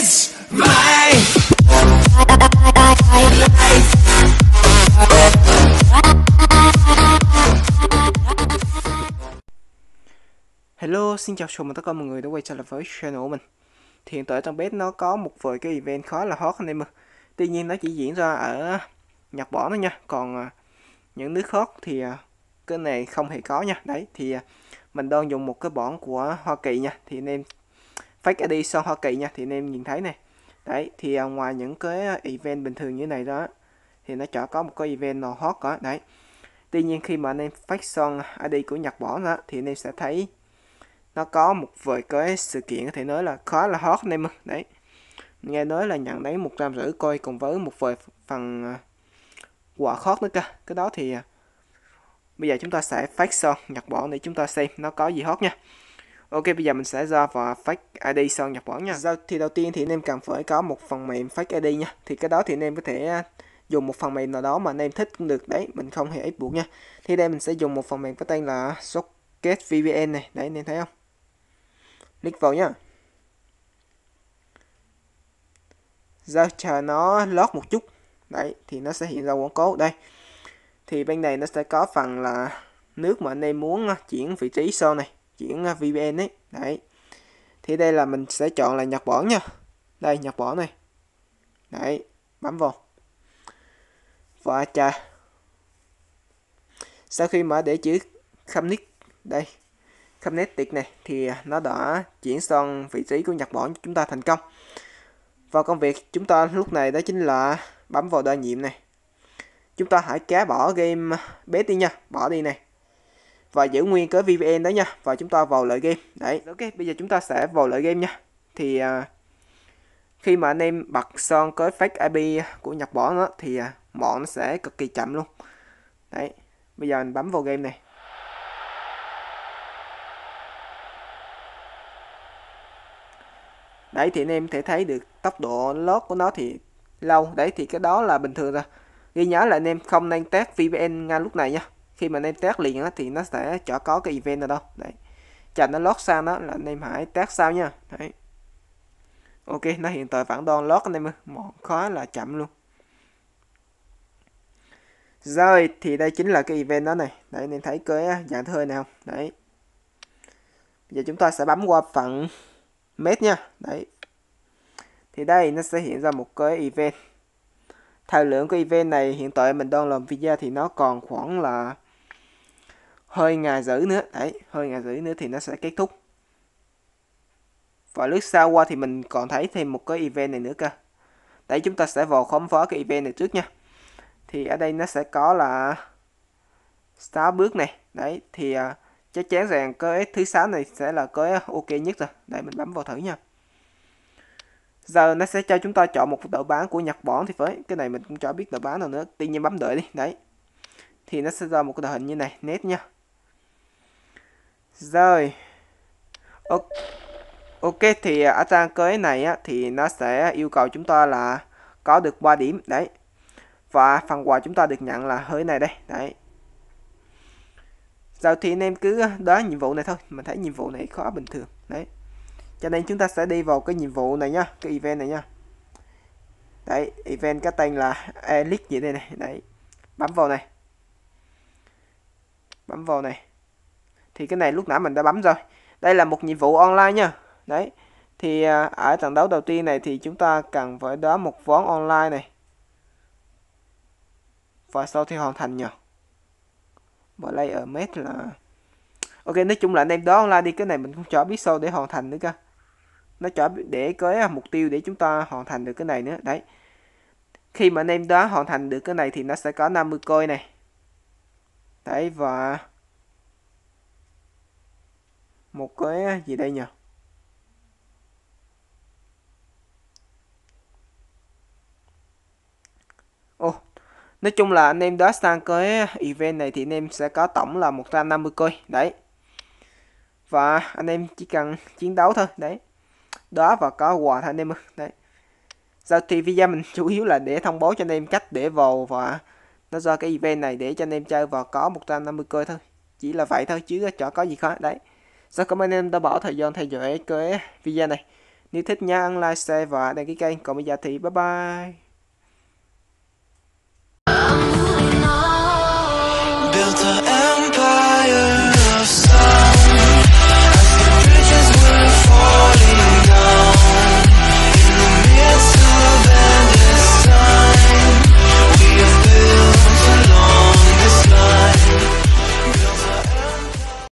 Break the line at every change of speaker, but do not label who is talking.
is my Hello, xin chào chào mừng tất cả mọi người đã quay trở lại với channel của mình thì Hiện tại trong bếp nó có một vài cái event khá là hot anh em ơi Tuy nhiên nó chỉ diễn ra ở Nhật Bản thôi nha Còn à, những nước khác thì à, cái này không hề có nha Đấy thì à, mình đang dùng một cái bản của Hoa Kỳ nha Thì anh em fake ID son Hoa Kỳ nha thì anh em nhìn thấy này đấy thì à, ngoài những cái à, event bình thường như này đó thì nó chả có một cái event nào hot cả đấy tuy nhiên khi mà anh em fake son ID của Nhật bỏ đó thì anh em sẽ thấy nó có một vài cái sự kiện có thể nói là khá là hot anh em đấy nghe nói là nhận đấy một trăm rưỡi coi cùng với một vài phần à, quả khót nữa cơ cái đó thì à, bây giờ chúng ta sẽ phát son nhặt bỏ để chúng ta xem nó có gì hot nha Ok, bây giờ mình sẽ ra vào Fake ID sơn nhập Bản nha. Sau thì đầu tiên thì anh em cần phải có một phần mềm Fake ID nha. Thì cái đó thì anh em có thể à, dùng một phần mềm nào đó mà anh em thích cũng được đấy, mình không hề ép buộc nha. Thì đây mình sẽ dùng một phần mềm có tên là Socket VPN này, đấy anh em thấy không? Click vào nha. Giờ chờ nó lót một chút. Đấy, thì nó sẽ hiện ra quảng cáo đây. Thì bên này nó sẽ có phần là nước mà anh em muốn à, chuyển vị trí sau này chuyển à, VPN ấy đấy thì đây là mình sẽ chọn là Nhật Bản nha đây Nhật Bản này đấy bấm vào và chờ sau khi mở để chữ Connect đây Connected này thì nó đã chuyển sang vị trí của Nhật Bản chúng ta thành công và công việc chúng ta lúc này đó chính là bấm vào đa nhiệm này chúng ta hãy cá bỏ game à, bé đi nha bỏ đi này và giữ nguyên cái VPN đó nha và chúng ta vào lại game đấy ok bây giờ chúng ta sẽ vào lại game nha thì uh, khi mà anh em bật son cái fake IP của Nhật Bản đó thì uh, à, mọn nó sẽ cực kỳ chậm luôn đấy bây giờ anh bấm vào game này đấy thì anh em thể thấy được tốc độ lót của nó thì lâu đấy thì cái đó là bình thường rồi ghi nhớ là anh em không nên test VPN ngay lúc này nha khi mà anh em test liền á, thì nó sẽ chả có cái event nào đâu đấy chờ nó lót sang đó là anh em hãy test sau nha đấy ok nó hiện tại vẫn đang lót anh em ơi mòn khóa là chậm luôn rồi thì đây chính là cái event đó này đấy anh thấy cái dạng à, thơ này không đấy Bây giờ chúng ta sẽ bấm qua phần mét nha đấy thì đây nó sẽ hiện ra một cái event thời lượng của event này hiện tại mình đang làm video thì nó còn khoảng là hơi ngà giữ nữa đấy hơi ngà giữ nữa thì nó sẽ kết thúc và lúc sau qua thì mình còn thấy thêm một cái event này nữa cơ đấy chúng ta sẽ vào khám phá cái event này trước nha thì ở đây nó sẽ có là 6 bước này đấy thì uh, chắc chắn rằng cái thứ sáu này sẽ là cái ok nhất rồi đây mình bấm vào thử nha giờ nó sẽ cho chúng ta chọn một đội bán của Nhật Bản thì với cái này mình cũng cho biết đội bán nào nữa tuy nhiên bấm đợi đi đấy thì nó sẽ ra một cái đội hình như này nét nha rồi ok thì à, ở trang cưới này á, thì nó sẽ yêu cầu chúng ta là có được 3 điểm đấy và phần quà chúng ta được nhận là hơi này đây đấy rồi thì anh em cứ đó nhiệm vụ này thôi mình thấy nhiệm vụ này khó bình thường đấy cho nên chúng ta sẽ đi vào cái nhiệm vụ này nhá cái event này nhá đấy event có tên là elite gì đây này đấy bấm vào này bấm vào này thì cái này lúc nãy mình đã bấm rồi đây là một nhiệm vụ online nha đấy thì à, ở trận đấu đầu tiên này thì chúng ta cần phải đá một vốn online này và sau thì hoàn thành nhỉ bỏ lấy ở mét là ok nói chung là anh em đó online đi cái này mình cũng cho biết sâu để hoàn thành nữa cơ nó cho để cái mục tiêu để chúng ta hoàn thành được cái này nữa đấy khi mà anh em đó hoàn thành được cái này thì nó sẽ có 50 coin này đấy và một cái à, gì đây nhỉ Ồ, nói chung là anh em đã sang cái event này thì anh em sẽ có tổng là 150 coin đấy và anh em chỉ cần chiến đấu thôi đấy đó và có quà thôi anh em đấy sau thì video mình chủ yếu là để thông báo cho anh em cách để vào và nó do cái event này để cho anh em chơi và có 150 coin thôi chỉ là vậy thôi chứ chả có gì khó đấy rất cảm ơn em đã bỏ thời gian theo dõi cái video này. Nếu thích nhớ like, share và đăng ký kênh. Còn bây giờ thì bye bye.